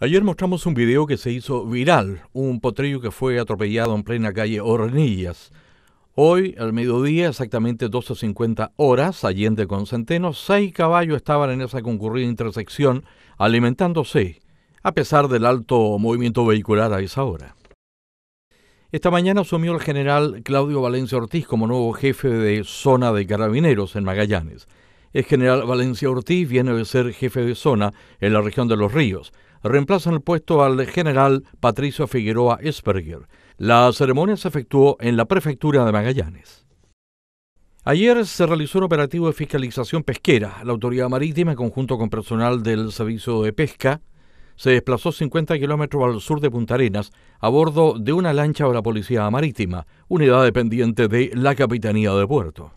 Ayer mostramos un video que se hizo viral, un potrillo que fue atropellado en plena calle Hornillas. Hoy, al mediodía, exactamente 12.50 horas, Allende con Centeno, seis caballos estaban en esa concurrida intersección alimentándose, a pesar del alto movimiento vehicular a esa hora. Esta mañana asumió el general Claudio Valencia Ortiz como nuevo jefe de zona de carabineros en Magallanes. El general Valencia Ortiz, viene de ser jefe de zona en la región de Los Ríos. Reemplaza en el puesto al general Patricio Figueroa Esperger. La ceremonia se efectuó en la prefectura de Magallanes. Ayer se realizó un operativo de fiscalización pesquera. La autoridad marítima, en conjunto con personal del Servicio de Pesca, se desplazó 50 kilómetros al sur de Punta Arenas a bordo de una lancha de la Policía Marítima, unidad dependiente de la Capitanía de Puerto.